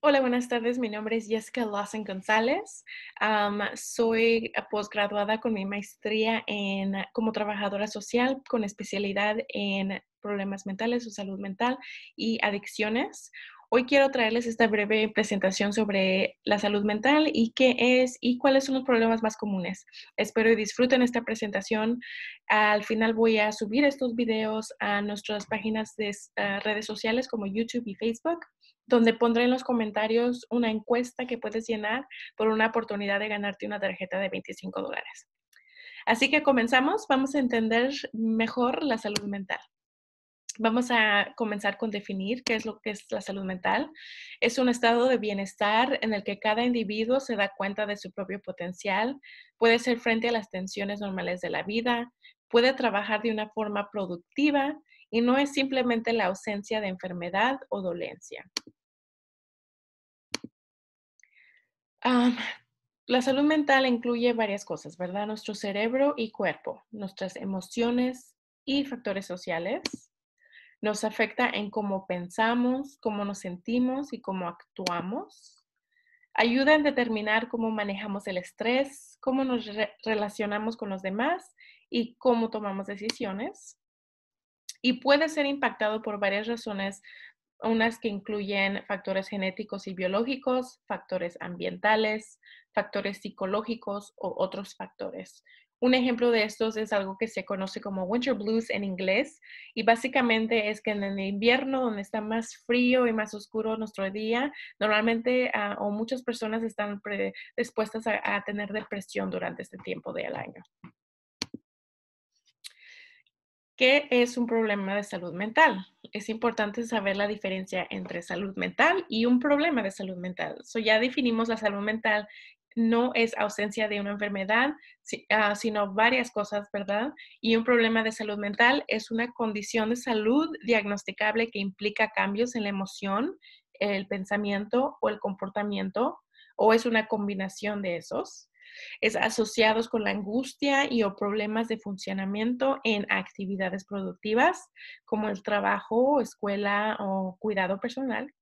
Hola, buenas tardes. Mi nombre es Jessica Lawson González. soy posgraduada con mi maestría en, como trabajadora social con especialidad en problemas mentales o salud mental y adicciones. Hoy quiero traerles esta breve presentación sobre la salud mental y qué es y cuáles son los problemas más comunes. Espero y disfruten esta presentación. Al final voy a subir estos videos a nuestras páginas de redes sociales como YouTube y Facebook donde pondré en los comentarios una encuesta que puedes llenar por una oportunidad de ganarte una tarjeta de 25 dólares. Así que comenzamos, vamos a entender mejor la salud mental. Vamos a comenzar con definir qué es lo que es la salud mental. Es un estado de bienestar en el que cada individuo se da cuenta de su propio potencial, puede ser frente a las tensiones normales de la vida, puede trabajar de una forma productiva y no es simplemente la ausencia de enfermedad o dolencia. la salud mental incluye varias cosas, ¿verdad? Nuestro cerebro y cuerpo, nuestras emociones y factores sociales. Nos afecta en cómo pensamos, cómo nos sentimos y cómo actuamos. Ayuda en determinar cómo manejamos el estrés, cómo nos relacionamos con los demás y cómo tomamos decisiones. Y puede ser impactado por varias razones unas que incluyen factores genéticos y biológicos, factores ambientales, factores psicológicos o otros factores. Un ejemplo de estos es algo que se conoce como winter blues en inglés y básicamente es que en el invierno donde está más frío y más oscuro nuestro día, normalmente ah, o muchas personas están dispuestas a tener depresión durante este tiempo del año. ¿Qué es un problema de salud mental? Es importante saber la diferencia entre salud mental y un problema de salud mental. So, ya definimos la salud mental, no es ausencia de una enfermedad, ah, sino varias cosas, ¿verdad? Y un problema de salud mental es una condición de salud diagnosticable que implica cambios en la emoción, el pensamiento o el comportamiento, o es una combinación de esos es asociados con la angustia y o problemas de funcionamiento en actividades productivas como el trabajo, escuela o cuidado personal,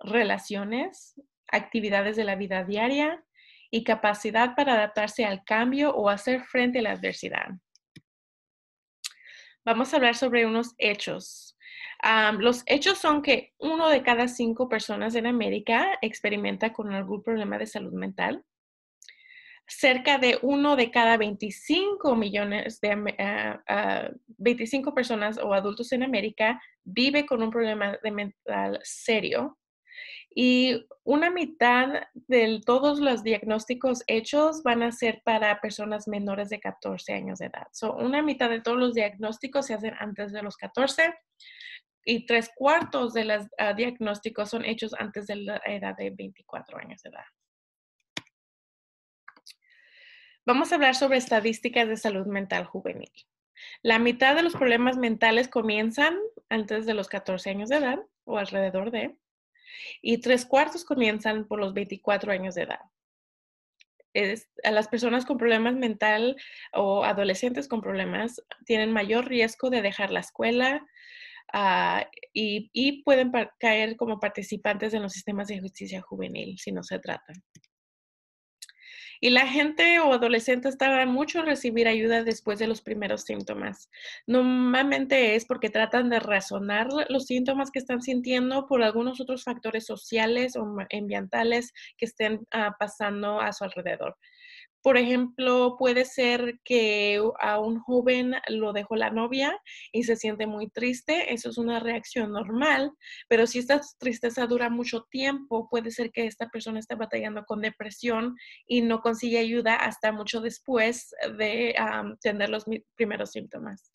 relaciones, actividades de la vida diaria y capacidad para adaptarse al cambio o hacer frente a la adversidad. Vamos a hablar sobre unos hechos ah, los hechos son que uno de cada cinco personas en América experimenta con algún problema de salud mental cerca de uno de cada 25 millones de 25 ah, ah, personas o adultos en América vive con un problema de mental serio. Y una mitad de todos los diagnósticos hechos van a ser para personas menores de 14 años de edad. So, una mitad de todos los diagnósticos se hacen antes de los 14 y tres cuartos de los ah, diagnósticos son hechos antes de la edad de 24 años de edad. Vamos a hablar sobre estadísticas de salud mental juvenil. La mitad de los problemas mentales comienzan antes de los 14 años de edad o alrededor de, y tres cuartos comienzan por los 24 años de edad. Es, a las personas con problemas mental o adolescentes con problemas tienen mayor riesgo de dejar la escuela ah, y, y, pueden caer como participantes en los sistemas de justicia juvenil si no se tratan. Y la gente o adolescentes tardan mucho en recibir ayuda después de los primeros síntomas. Normalmente es porque tratan de razonar los síntomas que están sintiendo por algunos otros factores sociales o ambientales que estén ah, pasando a su alrededor. Por ejemplo, puede ser que a un joven lo dejó la novia y se siente muy triste. Eso es una reacción normal, pero si esta tristeza dura mucho tiempo, puede ser que esta persona esté batallando con depresión y no consigue ayuda hasta mucho después de tener los primeros síntomas.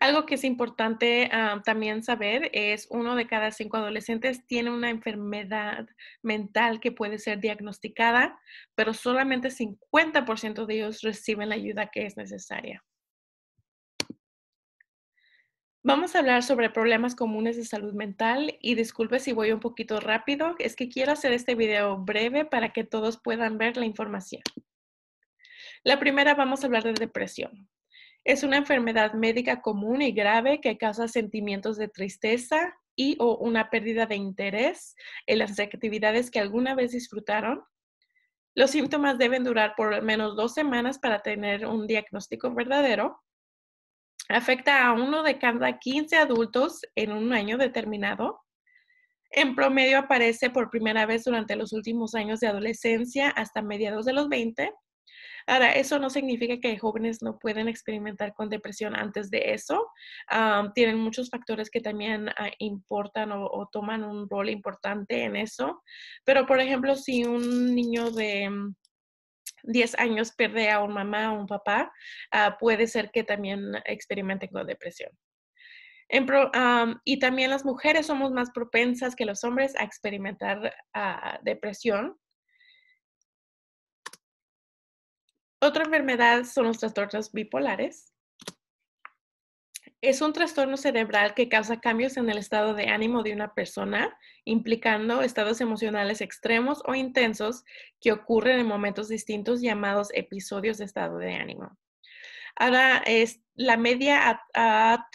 Algo que es importante ah, también saber es uno de cada cinco adolescentes tiene una enfermedad mental que puede ser diagnosticada, pero solamente 50% de ellos reciben la ayuda que es necesaria. Vamos a hablar sobre problemas comunes de salud mental y disculpe si voy un poquito rápido, es que quiero hacer este video breve para que todos puedan ver la información. La primera vamos a hablar de depresión. Es una enfermedad médica común y grave que causa sentimientos de tristeza y o una pérdida de interés en las actividades que alguna vez disfrutaron. Los síntomas deben durar por al menos dos semanas para tener un diagnóstico verdadero. Afecta a uno de cada 15 adultos en un año determinado. En promedio aparece por primera vez durante los últimos años de adolescencia hasta mediados de los 20 Ahora, eso no significa que jóvenes no pueden experimentar con depresión antes de eso. tienen muchos factores que también ah, importan o, toman un rol importante en eso. Pero, por ejemplo, si un niño de... 10 mm, años pierde a un mamá o un papá, ah, puede ser que también experimenten con depresión. y también las mujeres somos más propensas que los hombres a experimentar ah, depresión Otra enfermedad son los trastornos bipolares. Es un trastorno cerebral que causa cambios en el estado de ánimo de una persona, implicando estados emocionales extremos o intensos que ocurren en momentos distintos llamados episodios de estado de ánimo. Ahora, es, la media ha,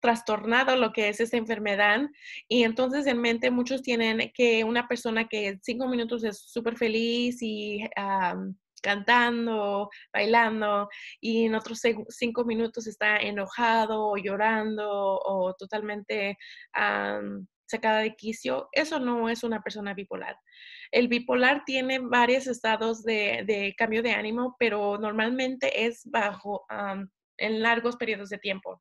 trastornado lo que es esta enfermedad y entonces en mente muchos tienen que una persona que en cinco minutos es súper feliz y cantando, bailando, y en otros cinco minutos está enojado o llorando o totalmente sacada de quicio, eso no es una persona bipolar. El bipolar tiene varios estados de, cambio de ánimo, pero normalmente es bajo en largos periodos de tiempo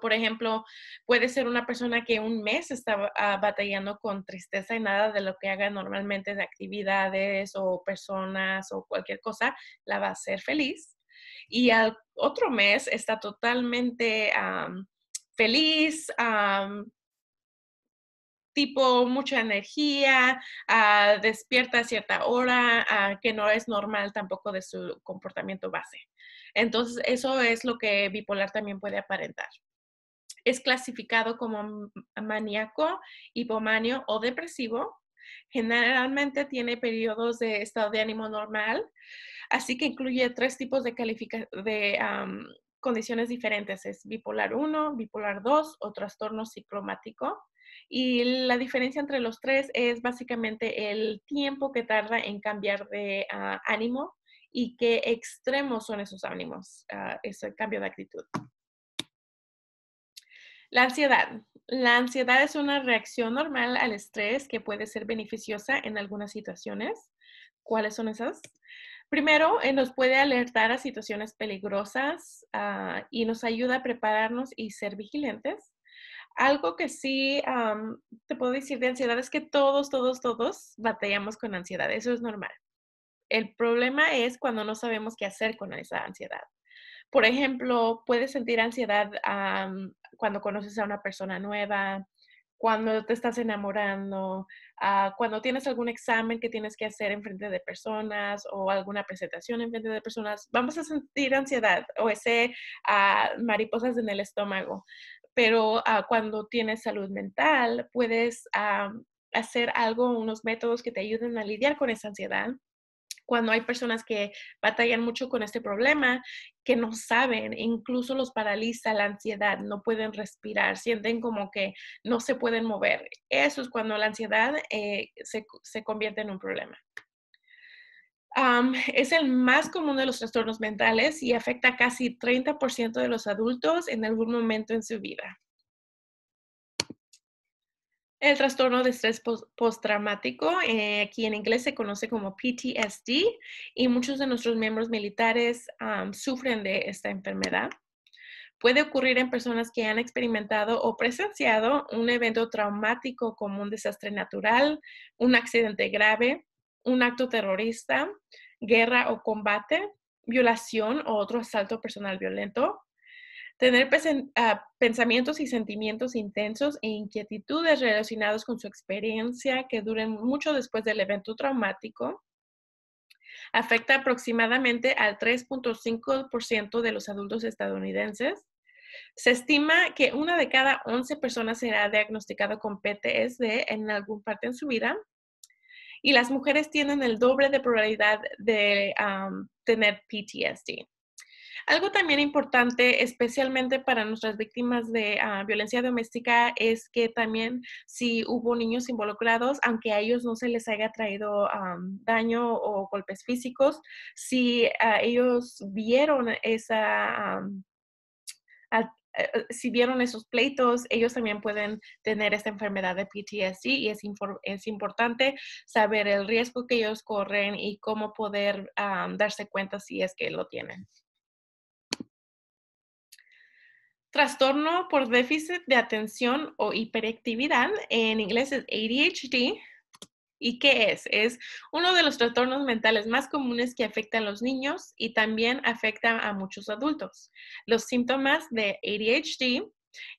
por ejemplo, puede ser una persona que un mes está ah, batallando con tristeza y nada de lo que haga normalmente de actividades o personas o cualquier cosa la va a hacer feliz. Y al otro mes está totalmente feliz, tipo mucha energía, ah, despierta a cierta hora, ah, que no es normal tampoco de su comportamiento base. Entonces, eso es lo que bipolar también puede aparentar es clasificado como maníaco, hipomanio o depresivo. Generalmente tiene periodos de estado de ánimo normal, así que incluye tres tipos de, condiciones diferentes. Es bipolar 1, bipolar 2 o trastorno ciclomático. Y la diferencia entre los tres es básicamente el tiempo que tarda en cambiar de ah, ánimo y qué extremos son esos ánimos, ah, ese cambio de actitud. La ansiedad. La ansiedad es una reacción normal al estrés que puede ser beneficiosa en algunas situaciones. ¿Cuáles son esas? Primero, eh, nos puede alertar a situaciones peligrosas ah, y nos ayuda a prepararnos y ser vigilantes. Algo que sí te puedo decir de ansiedad es que todos, todos, todos batallamos con ansiedad. Eso es normal. El problema es cuando no sabemos qué hacer con esa ansiedad. Por ejemplo, puedes sentir ansiedad cuando conoces a una persona nueva, cuando te estás enamorando, ah, cuando tienes algún examen que tienes que hacer en frente de personas o alguna presentación en frente de personas, vamos a sentir ansiedad o ese ah, mariposas en el estómago. Pero ah, cuando tienes salud mental, puedes hacer algo, unos métodos que te ayuden a lidiar con esa ansiedad cuando hay personas que batallan mucho con este problema, que no saben, incluso los paraliza la ansiedad, no pueden respirar, sienten como que no se pueden mover. Eso es cuando la ansiedad eh, se, convierte en un problema. es el más común de los trastornos mentales y afecta a casi 30% de los adultos en algún momento en su vida. El trastorno de estrés postraumático, eh, aquí en inglés se conoce como PTSD, y muchos de nuestros miembros militares sufren de esta enfermedad. Puede ocurrir en personas que han experimentado o presenciado un evento traumático como un desastre natural, un accidente grave, un acto terrorista, guerra o combate, violación o otro asalto personal violento, tener ah, pensamientos y sentimientos intensos e inquietudes relacionados con su experiencia que duren mucho después del evento traumático, afecta aproximadamente al 3.5% de los adultos estadounidenses. Se estima que una de cada 11 personas será diagnosticada con PTSD en algún parte en su vida. Y las mujeres tienen el doble de probabilidad de tener PTSD. Algo también importante, especialmente para nuestras víctimas de ah, violencia doméstica, es que también si hubo niños involucrados, aunque a ellos no se les haya traído daño o golpes físicos, si ellos vieron esa... Eh, si vieron esos pleitos, ellos también pueden tener esta enfermedad de PTSD y es, es importante saber el riesgo que ellos corren y cómo poder darse cuenta si es que lo tienen trastorno por déficit de atención o hiperactividad, en inglés es ADHD. ¿Y qué es? Es uno de los trastornos mentales más comunes que afectan a los niños y también afecta a muchos adultos. Los síntomas de ADHD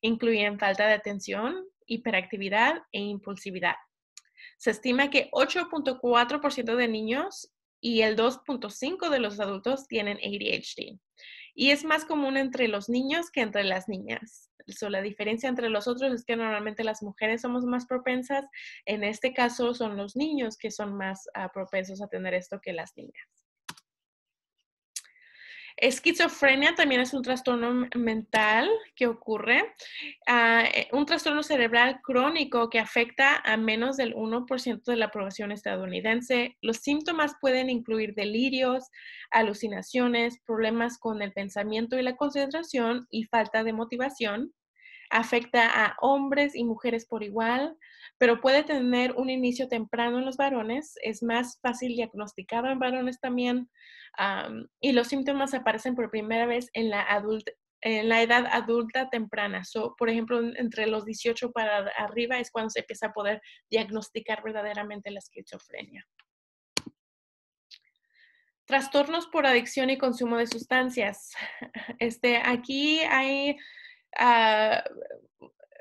incluyen falta de atención, hiperactividad e impulsividad. Se estima que 8.4% de niños y el 2.5% de los adultos tienen ADHD. Y es más común entre los niños que entre las niñas. la diferencia entre los otros es que normalmente las mujeres somos más propensas, en este caso son los niños que son más ah, propensos a tener esto que las niñas. Esquizofrenia también es un trastorno mental que ocurre, ah, eh, un trastorno cerebral crónico que afecta a menos del 1% de la población estadounidense. Los síntomas pueden incluir delirios, alucinaciones, problemas con el pensamiento y la concentración y falta de motivación afecta a hombres y mujeres por igual, pero puede tener un inicio temprano en los varones, es más fácil diagnosticado en varones también, y los síntomas aparecen por primera vez en la, en la edad adulta temprana. por ejemplo, entre los 18 para arriba es cuando se empieza a poder diagnosticar verdaderamente la esquizofrenia. Trastornos por adicción y consumo de sustancias. Este, aquí hay Ah,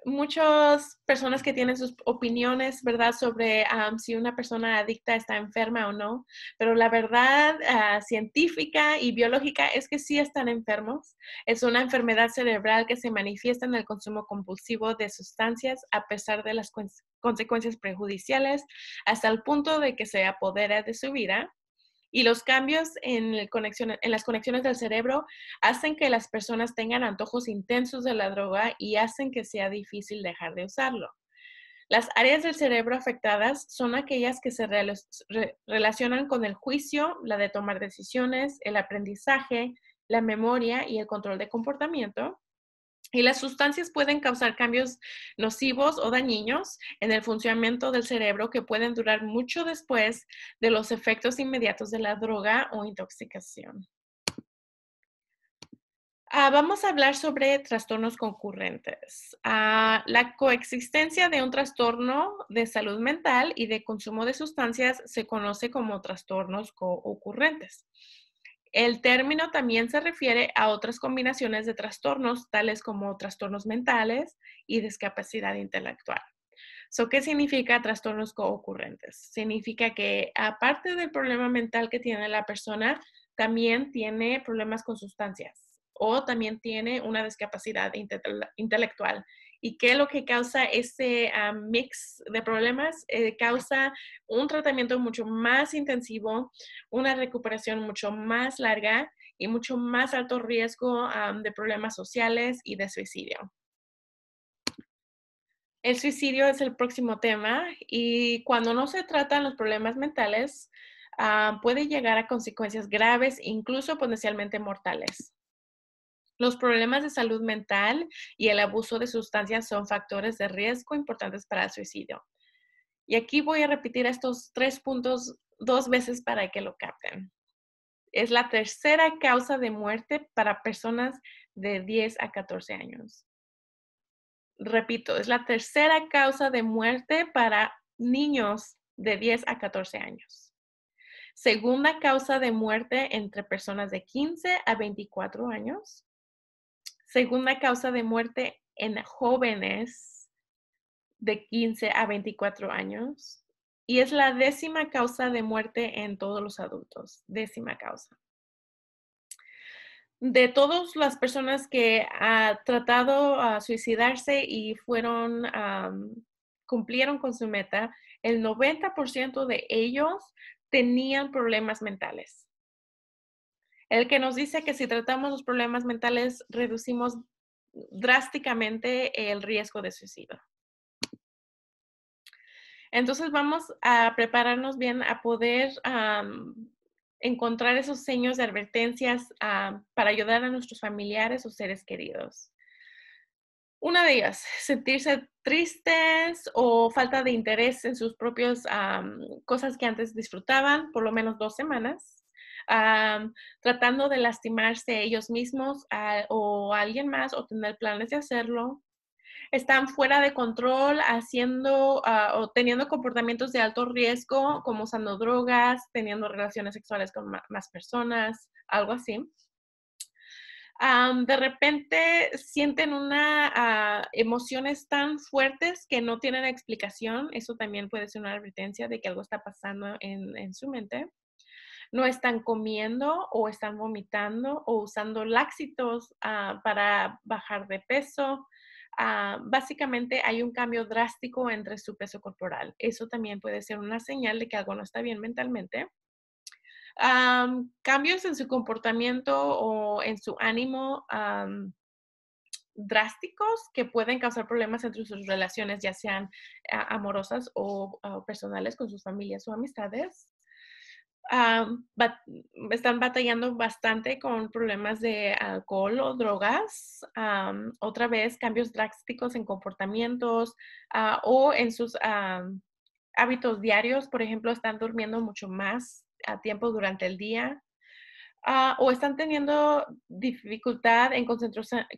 muchas personas que tienen sus opiniones, ¿verdad?, sobre si una persona adicta está enferma o no, pero la verdad ah, científica y biológica es que sí están enfermos. Es una enfermedad cerebral que se manifiesta en el consumo compulsivo de sustancias a pesar de las consecuencias prejudiciales hasta el punto de que se apodera de su vida. Y los cambios en, las conexiones del cerebro hacen que las personas tengan antojos intensos de la droga y hacen que sea difícil dejar de usarlo. Las áreas del cerebro afectadas son aquellas que se relacionan con el juicio, la de tomar decisiones, el aprendizaje, la memoria y el control de comportamiento. Y las sustancias pueden causar cambios nocivos o dañinos en el funcionamiento del cerebro que pueden durar mucho después de los efectos inmediatos de la droga o intoxicación. Ah, vamos a hablar sobre trastornos concurrentes. Ah, la coexistencia de un trastorno de salud mental y de consumo de sustancias se conoce como trastornos coocurrentes. El término también se refiere a otras combinaciones de trastornos, tales como trastornos mentales y discapacidad intelectual. So, ¿Qué significa trastornos coocurrentes? Significa que aparte del problema mental que tiene la persona, también tiene problemas con sustancias o también tiene una discapacidad intelectual ¿Y qué es lo que causa ese ah, mix de problemas? Eh, causa un tratamiento mucho más intensivo, una recuperación mucho más larga y mucho más alto riesgo ah, de problemas sociales y de suicidio. El suicidio es el próximo tema y cuando no se tratan los problemas mentales, ah, puede llegar a consecuencias graves, incluso potencialmente mortales. Los problemas de salud mental y el abuso de sustancias son factores de riesgo importantes para el suicidio. Y aquí voy a repetir estos tres puntos dos veces para que lo capten. Es la tercera causa de muerte para personas de 10 a 14 años. Repito, es la tercera causa de muerte para niños de 10 a 14 años. Segunda causa de muerte entre personas de 15 a 24 años segunda causa de muerte en jóvenes de 15 a 24 años y es la décima causa de muerte en todos los adultos, décima causa. De todas las personas que ha tratado a suicidarse y fueron, cumplieron con su meta, el 90% de ellos tenían problemas mentales el que nos dice que si tratamos los problemas mentales, reducimos drásticamente el riesgo de suicidio. Entonces vamos a prepararnos bien a poder encontrar esos seños de advertencias para ayudar a nuestros familiares o seres queridos. Una de ellas, sentirse tristes o falta de interés en sus propias cosas que antes disfrutaban, por lo menos dos semanas tratando de lastimarse ellos mismos o a alguien más o tener planes de hacerlo. Están fuera de control, haciendo ah, o teniendo comportamientos de alto riesgo, como usando drogas, teniendo relaciones sexuales con más personas, algo así. de repente sienten una ah, emociones tan fuertes que no tienen explicación. Eso también puede ser una advertencia de que algo está pasando en su mente no están comiendo o están vomitando o usando láxitos ah, para bajar de peso. Ah, básicamente hay un cambio drástico entre su peso corporal. Eso también puede ser una señal de que algo no está bien mentalmente. cambios en su comportamiento o en su ánimo drásticos que pueden causar problemas entre sus relaciones, ya sean ah, amorosas o personales con sus familias o amistades. Ah, están batallando bastante con problemas de alcohol o drogas, ah, otra vez cambios drásticos en comportamientos ah, o en sus hábitos diarios, por ejemplo, están durmiendo mucho más a tiempo durante el día. o están teniendo dificultad en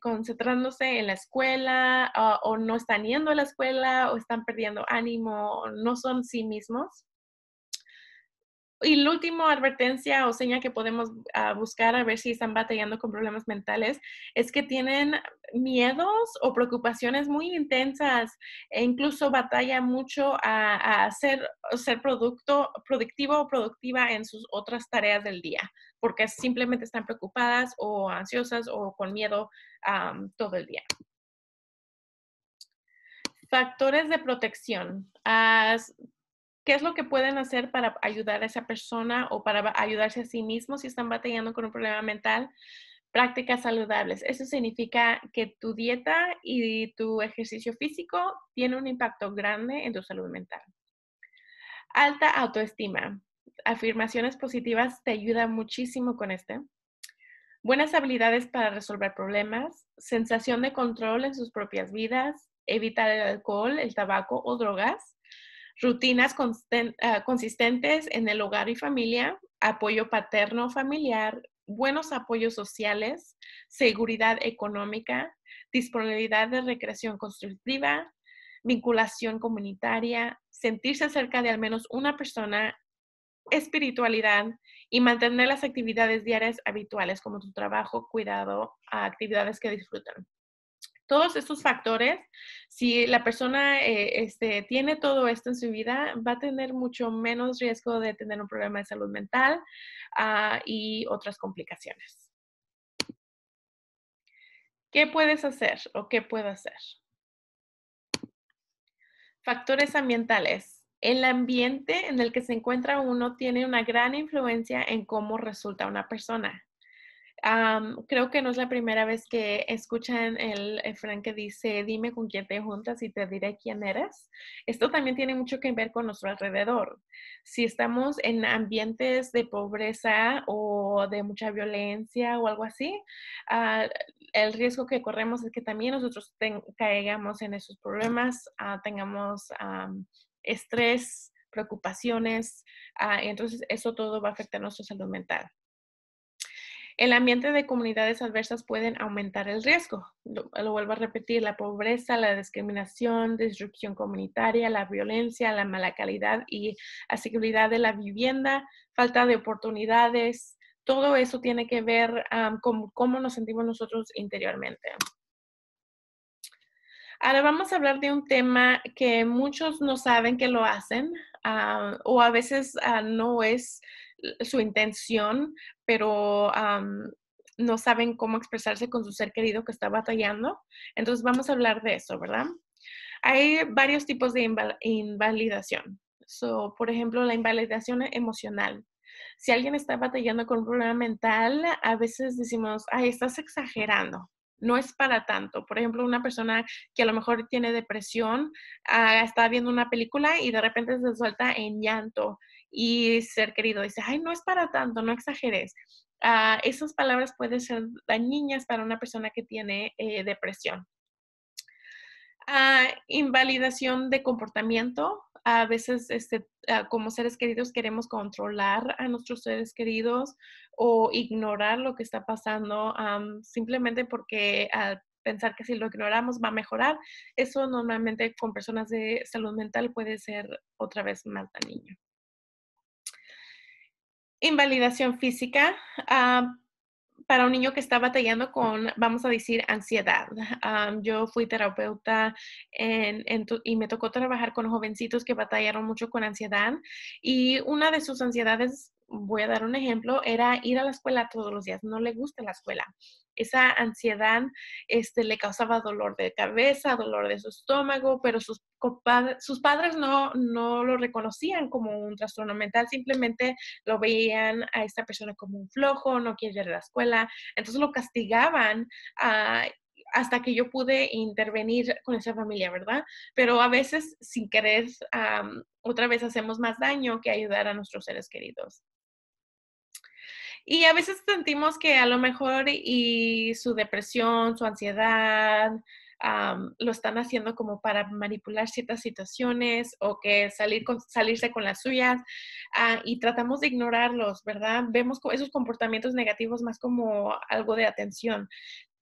concentrándose en la escuela o no están yendo a la escuela o están perdiendo ánimo, no son sí mismos. Y la última advertencia o seña que podemos ah, buscar a ver si están batallando con problemas mentales es que tienen miedos o preocupaciones muy intensas e incluso batalla mucho a, ser, ser productivo o productiva en sus otras tareas del día, porque simplemente están preocupadas o ansiosas o con miedo todo el día factores de protección. ¿Qué es lo que pueden hacer para ayudar a esa persona o para ayudarse a sí mismos si están batallando con un problema mental? Prácticas saludables. Eso significa que tu dieta y tu ejercicio físico tienen un impacto grande en tu salud mental. Alta autoestima. Afirmaciones positivas te ayudan muchísimo con este. Buenas habilidades para resolver problemas, sensación de control en sus propias vidas, evitar el alcohol, el tabaco o drogas, rutinas ah, consistentes en el hogar y familia, apoyo paterno familiar, buenos apoyos sociales, seguridad económica, disponibilidad de recreación constructiva, vinculación comunitaria, sentirse cerca de al menos una persona, espiritualidad y mantener las actividades diarias habituales como tu trabajo, cuidado, ah, actividades que disfrutan. Todos estos factores, si la persona eh, este, tiene todo esto en su vida, va a tener mucho menos riesgo de tener un problema de salud mental ah, y otras complicaciones. ¿Qué puedes hacer o qué puedo hacer? Factores ambientales. El ambiente en el que se encuentra uno tiene una gran influencia en cómo resulta una persona creo que no es la primera vez que escuchan el, Frank que dice, dime con quién te juntas y te diré quién eres. Esto también tiene mucho que ver con nuestro alrededor. Si estamos en ambientes de pobreza o de mucha violencia o algo así, ah, el riesgo que corremos es que también nosotros caigamos en esos problemas, ah, tengamos estrés, preocupaciones, ah, entonces eso todo va a afectar nuestra salud mental. El ambiente de comunidades adversas pueden aumentar el riesgo. Lo, vuelvo a repetir, la pobreza, la discriminación, disrupción comunitaria, la violencia, la mala calidad y seguridad de la vivienda, falta de oportunidades, todo eso tiene que ver con cómo nos sentimos nosotros interiormente. Ahora vamos a hablar de un tema que muchos no saben que lo hacen o a veces ah, no es su intención, pero no saben cómo expresarse con su ser querido que está batallando. Entonces vamos a hablar de eso, ¿verdad? Hay varios tipos de invalidación. por ejemplo, la invalidación emocional. Si alguien está batallando con un problema mental, a veces decimos, ay, estás exagerando, no es para tanto. Por ejemplo, una persona que a lo mejor tiene depresión ah, está viendo una película y de repente se suelta en llanto y ser querido dice, ay, no es para tanto, no exageres. Ah, esas palabras pueden ser dañinas para una persona que tiene eh, depresión. Ah, invalidación de comportamiento. A veces, este, ah, como seres queridos, queremos controlar a nuestros seres queridos o ignorar lo que está pasando simplemente porque pensar que si lo ignoramos va a mejorar. Eso normalmente con personas de salud mental puede ser otra vez más dañino invalidación física ah, para un niño que está batallando con, vamos a decir, ansiedad. Ah, yo fui terapeuta y me tocó trabajar con jovencitos que batallaron mucho con ansiedad y una de sus ansiedades voy a dar un ejemplo, era ir a la escuela todos los días, no le gusta la escuela. Esa ansiedad este, le causaba dolor de cabeza, dolor de su estómago, pero sus, padres no, no lo reconocían como un trastorno mental, simplemente lo veían a esta persona como un flojo, no quiere ir a la escuela, entonces lo castigaban ah, hasta que yo pude intervenir con esa familia, ¿verdad? Pero a veces, sin querer, otra vez hacemos más daño que ayudar a nuestros seres queridos. Y a veces sentimos que a lo mejor y su depresión, su ansiedad, lo están haciendo como para manipular ciertas situaciones o que salir con, salirse con las suyas ah, y tratamos de ignorarlos, ¿verdad? Vemos esos comportamientos negativos más como algo de atención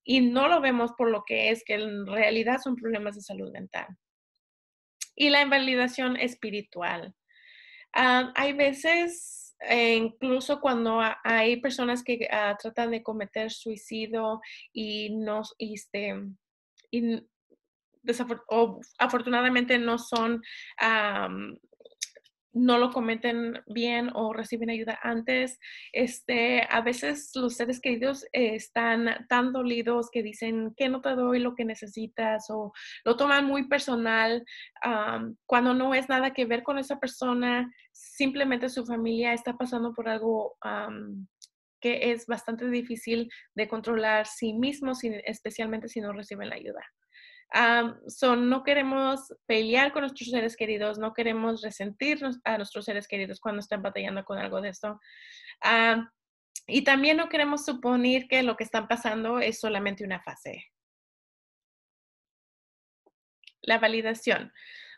y no lo vemos por lo que es, que en realidad son problemas de salud mental. Y la invalidación espiritual. Ah, hay veces e incluso cuando hay personas que ah, tratan de cometer suicidio y no, este, y, afortunadamente no son no lo comenten bien o reciben ayuda antes. Este, a veces los seres queridos eh, están tan dolidos que dicen que no te doy lo que necesitas o lo toman muy personal cuando no es nada que ver con esa persona, simplemente su familia está pasando por algo que es bastante difícil de controlar sí mismo, especialmente si no reciben la ayuda son, no queremos pelear con nuestros seres queridos, no queremos resentirnos a nuestros seres queridos cuando están batallando con algo de esto. y también no queremos suponer que lo que están pasando es solamente una fase. La validación.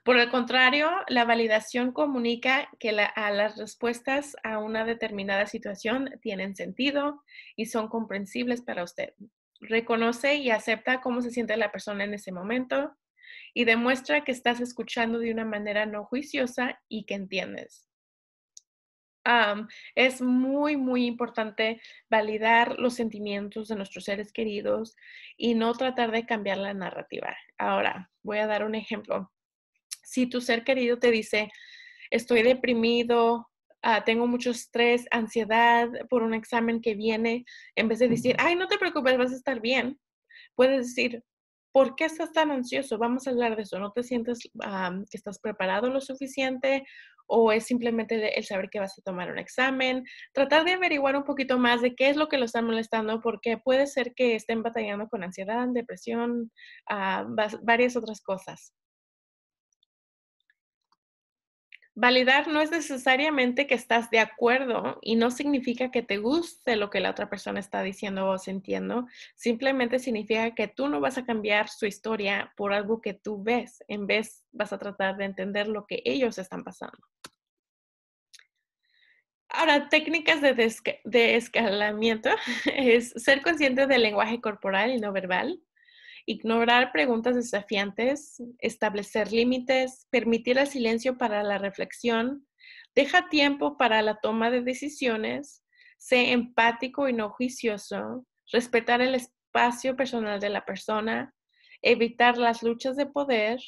Por el contrario, la validación comunica que a las respuestas a una determinada situación tienen sentido y son comprensibles para usted reconoce y acepta cómo se siente la persona en ese momento y demuestra que estás escuchando de una manera no juiciosa y que entiendes. es muy, muy importante validar los sentimientos de nuestros seres queridos y no tratar de cambiar la narrativa. Ahora, voy a dar un ejemplo. Si tu ser querido te dice, estoy deprimido, Ah, tengo mucho estrés, ansiedad por un examen que viene, en vez de decir, ay, no te preocupes, vas a estar bien, puedes decir, ¿por qué estás tan ansioso? Vamos a hablar de eso, ¿no te sientes que estás preparado lo suficiente? ¿O es simplemente el saber que vas a tomar un examen? Tratar de averiguar un poquito más de qué es lo que lo está molestando, porque puede ser que estén batallando con ansiedad, depresión, ah, varias otras cosas. Validar no es necesariamente que estás de acuerdo y no significa que te guste lo que la otra persona está diciendo o sintiendo. Simplemente significa que tú no vas a cambiar su historia por algo que tú ves. En vez vas a tratar de entender lo que ellos están pasando. Ahora, técnicas de, de escalamiento es ser consciente del lenguaje corporal y no verbal, ignorar preguntas desafiantes, establecer límites, permitir el silencio para la reflexión, deja tiempo para la toma de decisiones, sé empático y no juicioso, respetar el espacio personal de la persona, evitar las luchas de poder,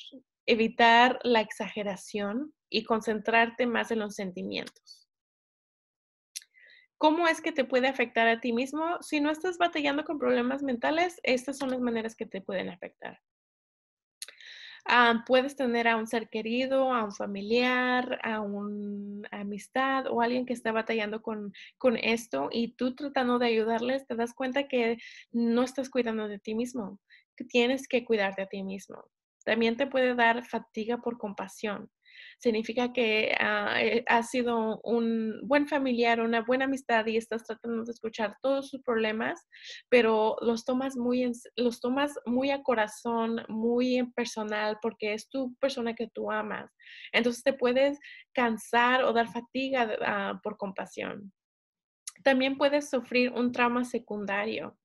evitar la exageración y concentrarte más en los sentimientos. ¿Cómo es que te puede afectar a ti mismo? Si no estás batallando con problemas mentales, estas son las maneras que te pueden afectar. Ah, puedes tener a un ser querido, a un familiar, a una amistad o alguien que está batallando con, con, esto y tú tratando de ayudarles, te das cuenta que no estás cuidando de ti mismo, tienes que cuidarte a ti mismo. También te puede dar fatiga por compasión significa que ah, eh, ha sido un buen familiar, una buena amistad y estás tratando de escuchar todos sus problemas, pero los tomas muy, los tomas muy a corazón, muy en personal, porque es tu persona que tú amas. Entonces te puedes cansar o dar fatiga ah, por compasión. También puedes sufrir un trauma secundario.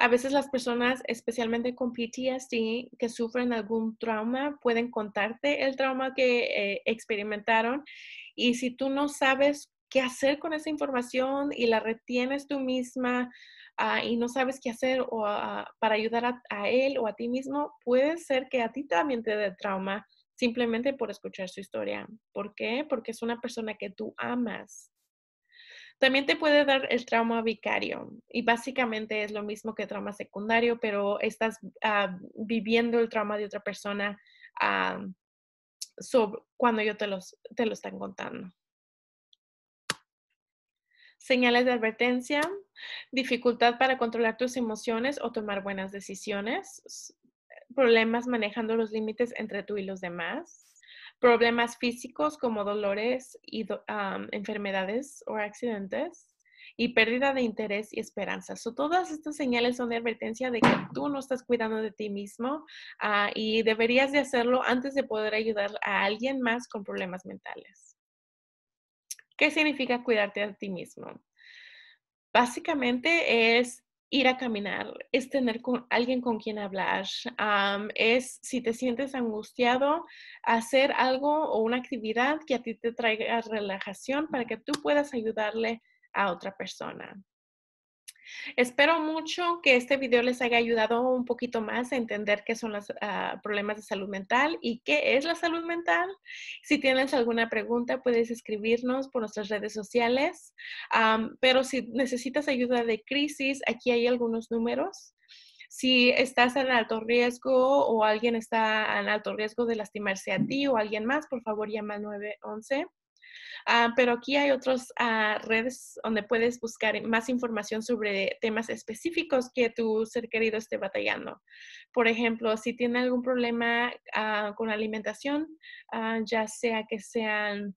A veces las personas, especialmente con PTSD, que sufren algún trauma, pueden contarte el trauma que eh, experimentaron y si tú no sabes qué hacer con esa información y la retienes tú misma ah, y no sabes qué hacer ah, para ayudar a, a, él o a ti mismo, puede ser que a ti también te dé trauma simplemente por escuchar su historia. ¿Por qué? Porque es una persona que tú amas también te puede dar el trauma vicario y básicamente es lo mismo que trauma secundario, pero estás ah, viviendo el trauma de otra persona ah, cuando yo te, te lo están contando. Señales de advertencia, dificultad para controlar tus emociones o tomar buenas decisiones, problemas manejando los límites entre tú y los demás, problemas físicos como dolores y enfermedades o accidentes y pérdida de interés y esperanza. todas estas señales son de advertencia de que tú no estás cuidando de ti mismo ah, y deberías de hacerlo antes de poder ayudar a alguien más con problemas mentales. ¿Qué significa cuidarte a ti mismo? Básicamente es ir a caminar, es tener con alguien con quien hablar, es si te sientes angustiado, hacer algo o una actividad que a ti te traiga relajación para que tú puedas ayudarle a otra persona. Espero mucho que este video les haya ayudado un poquito más a entender qué son los ah, problemas de salud mental y qué es la salud mental. Si tienes alguna pregunta, puedes escribirnos por nuestras redes sociales. pero si necesitas ayuda de crisis, aquí hay algunos números si estás en alto riesgo o alguien está en alto riesgo de lastimarse a ti o a alguien más, por favor llama al 911. Ah, pero aquí hay otras ah, redes donde puedes buscar más información sobre temas específicos que tu ser querido esté batallando. Por ejemplo, si tiene algún problema ah, con la alimentación, ya sea que sean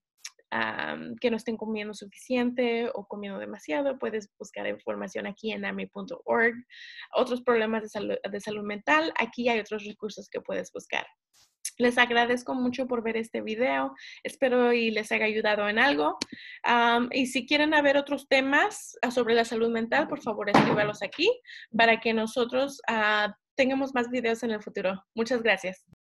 que no estén comiendo suficiente o comiendo demasiado, puedes buscar información aquí en ami.org. Otros problemas de salud mental, aquí hay otros recursos que puedes buscar. Les agradezco mucho por ver este video. Espero y les haya ayudado en algo. y si quieren ver otros temas ah, sobre la salud mental, por favor escríbalos aquí para que nosotros ah, tengamos más videos en el futuro. Muchas gracias.